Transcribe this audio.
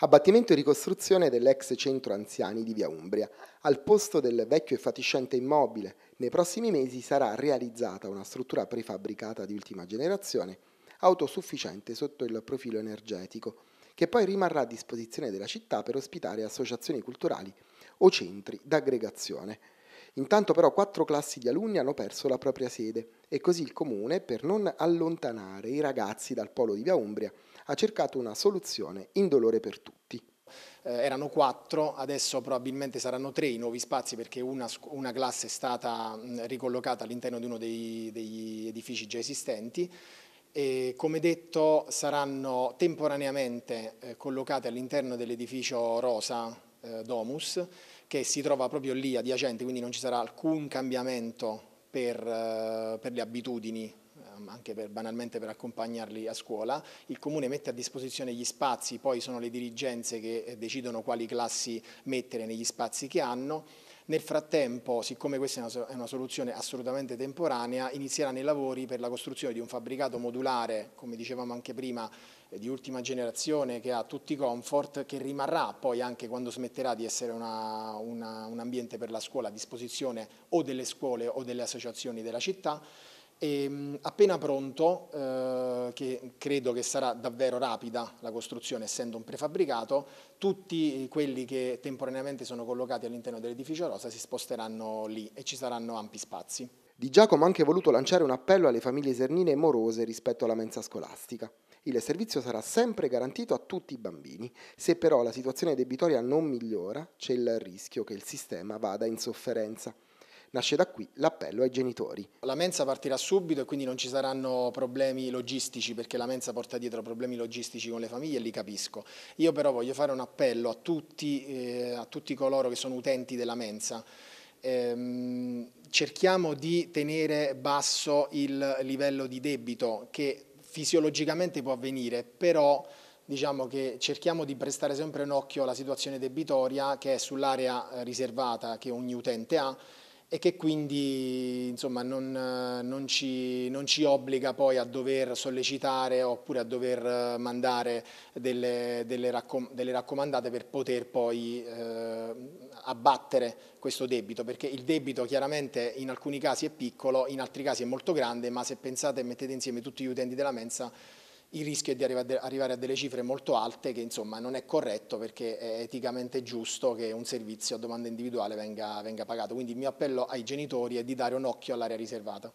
abbattimento e ricostruzione dell'ex centro anziani di Via Umbria. Al posto del vecchio e fatiscente immobile, nei prossimi mesi sarà realizzata una struttura prefabbricata di ultima generazione, autosufficiente sotto il profilo energetico, che poi rimarrà a disposizione della città per ospitare associazioni culturali o centri d'aggregazione. Intanto però quattro classi di alunni hanno perso la propria sede e così il comune, per non allontanare i ragazzi dal polo di Via Umbria, ha cercato una soluzione indolore per tutti. Eh, erano quattro, adesso probabilmente saranno tre i nuovi spazi perché una, una classe è stata mm, ricollocata all'interno di uno dei, degli edifici già esistenti. E, come detto saranno temporaneamente eh, collocate all'interno dell'edificio Rosa eh, Domus che si trova proprio lì adiacente, quindi non ci sarà alcun cambiamento per, eh, per le abitudini Ehm, anche per, banalmente per accompagnarli a scuola, il Comune mette a disposizione gli spazi, poi sono le dirigenze che eh, decidono quali classi mettere negli spazi che hanno, nel frattempo, siccome questa è una soluzione assolutamente temporanea, inizieranno i lavori per la costruzione di un fabbricato modulare, come dicevamo anche prima, eh, di ultima generazione che ha tutti i comfort, che rimarrà poi anche quando smetterà di essere una, una, un ambiente per la scuola a disposizione o delle scuole o delle associazioni della città e, ehm, appena pronto, eh, che credo che sarà davvero rapida la costruzione essendo un prefabbricato, tutti quelli che temporaneamente sono collocati all'interno dell'edificio Rosa si sposteranno lì e ci saranno ampi spazi. Di Giacomo ha anche voluto lanciare un appello alle famiglie esernine e morose rispetto alla mensa scolastica. Il servizio sarà sempre garantito a tutti i bambini. Se però la situazione debitoria non migliora, c'è il rischio che il sistema vada in sofferenza. Nasce da qui l'appello ai genitori. La mensa partirà subito e quindi non ci saranno problemi logistici perché la mensa porta dietro problemi logistici con le famiglie e li capisco. Io però voglio fare un appello a tutti, eh, a tutti coloro che sono utenti della mensa ehm, cerchiamo di tenere basso il livello di debito che fisiologicamente può avvenire, però diciamo che cerchiamo di prestare sempre un occhio alla situazione debitoria che è sull'area eh, riservata che ogni utente ha e che quindi insomma, non, non, ci, non, ci, obbliga poi a dover sollecitare oppure a dover eh, mandare delle, delle, raccom delle raccomandate per poter poi eh, abbattere questo debito, perché il debito chiaramente in alcuni casi è piccolo, in altri casi è molto grande, ma se pensate e mettete insieme tutti gli utenti della mensa il rischio è di arrivare a delle cifre molto alte che insomma non è corretto perché è eticamente giusto che un servizio a domanda individuale venga, venga pagato. Quindi il mio appello ai genitori è di dare un occhio all'area riservata.